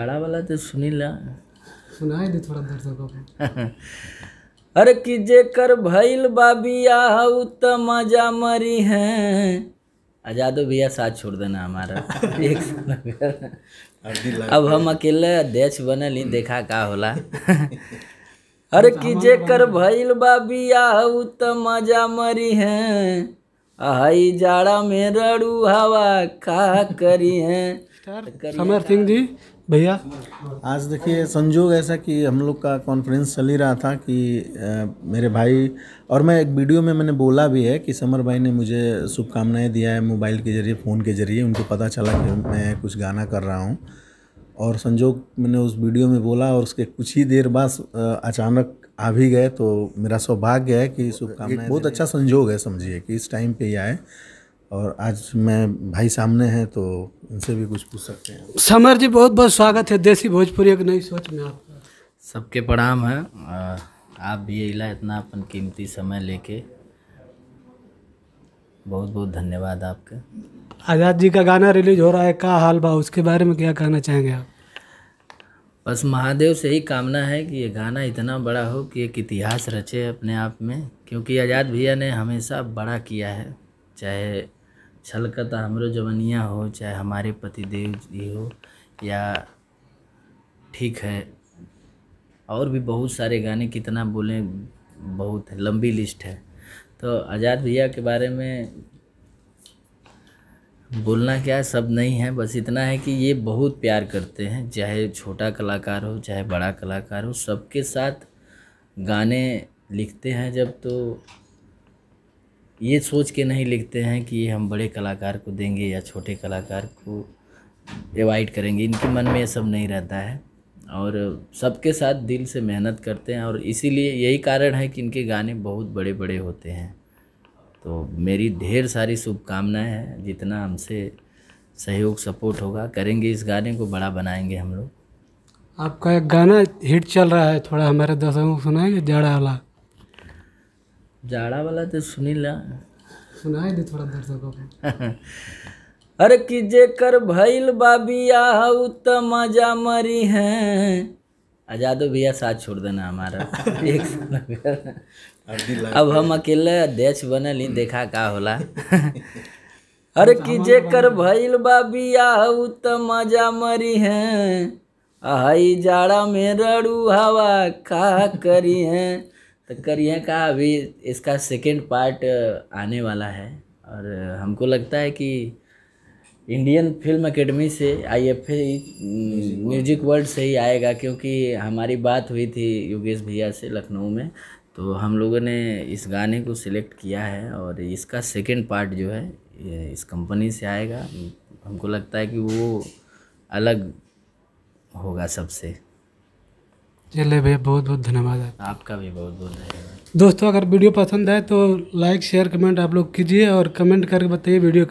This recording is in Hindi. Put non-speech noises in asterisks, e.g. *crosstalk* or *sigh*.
खड़ा वाला तो सुनी ला सुना दे थोड़ा दर्शकों को *laughs* अरे कि जेकर भइल बाबिया हऊ त मजा मरी है आजादो भैया साथ छोड़ देना हमारा *laughs* एक अब हम अकेले अध्यक्ष बने ली देखा का होला *laughs* अरे कि जेकर भइल बाबिया हऊ त मजा मरी है आई जाड़ा में रड़ू हवा का करी है समर सिंह जी भैया आज देखिए संजोग ऐसा कि हम लोग का कॉन्फ्रेंस चल ही रहा था कि आ, मेरे भाई और मैं एक वीडियो में मैंने बोला भी है कि समर भाई ने मुझे शुभकामनाएं दिया है मोबाइल के जरिए फ़ोन के जरिए उनको पता चला कि मैं कुछ गाना कर रहा हूँ और संजोग मैंने उस वीडियो में बोला और उसके कुछ ही देर बाद अचानक आ भी गए तो मेरा सौभाग्य है कि शुभकामनाएं बहुत अच्छा संजोग है समझिए कि इस टाइम पर ही आए और आज मैं भाई सामने हैं तो उनसे भी कुछ पूछ सकते हैं समर जी बहुत बहुत स्वागत है देसी भोजपुरी एक नई सोच में आपका सबके प्रणाम है आप भी अला इतना अपन कीमती समय लेके बहुत बहुत धन्यवाद आपका आज़ाद जी का गाना रिलीज हो रहा है का हाल बा उसके बारे में क्या कहना चाहेंगे आप बस महादेव से ही कामना है कि ये गाना इतना बड़ा हो कि एक इतिहास रचे अपने आप में क्योंकि आज़ाद भैया ने हमेशा बड़ा किया है चाहे छलकत हमरो जवनिया हो चाहे हमारे पति देव जी हो या ठीक है और भी बहुत सारे गाने कितना बोलें बहुत है लंबी लिस्ट है तो आज़ाद भैया के बारे में बोलना क्या सब नहीं है बस इतना है कि ये बहुत प्यार करते हैं चाहे छोटा कलाकार हो चाहे बड़ा कलाकार हो सबके साथ गाने लिखते हैं जब तो ये सोच के नहीं लिखते हैं कि ये हम बड़े कलाकार को देंगे या छोटे कलाकार को एवॉइड करेंगे इनके मन में ये सब नहीं रहता है और सबके साथ दिल से मेहनत करते हैं और इसीलिए यही कारण है कि इनके गाने बहुत बड़े बड़े होते हैं तो मेरी ढेर सारी शुभकामनाएँ हैं जितना हमसे सहयोग सपोर्ट होगा करेंगे इस गाने को बड़ा बनाएंगे हम लोग आपका एक गाना हिट चल रहा है थोड़ा हमारे दर्शकों को सुनाएंगे जड़ा वाला जाड़ा वाला तो ला सुनाए दे थोड़ा दर्शकों को *laughs* अरे कि जेकर भइल बाबिया हऊ त मजा मरी है आजादो भैया साथ छोड़ देना हमारा *laughs* एक अब हम अकेले अध्यक्ष बनल हम्म। देखा का होला *laughs* अरे कि जेकर भइल बाबिया हऊ त मजा मरी है आई जाड़ा में रड़ू हवा का करी है तो करियर का अभी इसका सेकेंड पार्ट आने वाला है और हमको लगता है कि इंडियन फिल्म अकेडमी से आई एफ म्यूजिक वर्ल्ड से ही आएगा क्योंकि हमारी बात हुई थी योगेश भैया से लखनऊ में तो हम लोगों ने इस गाने को सिलेक्ट किया है और इसका सेकेंड पार्ट जो है इस कंपनी से आएगा हमको लगता है कि वो अलग होगा सबसे चलिए भैया बहुत बहुत धन्यवाद है आपका भी बहुत बहुत धन्यवाद दोस्तों अगर वीडियो पसंद है तो लाइक शेयर कमेंट आप लोग कीजिए और कमेंट करके बताइए वीडियो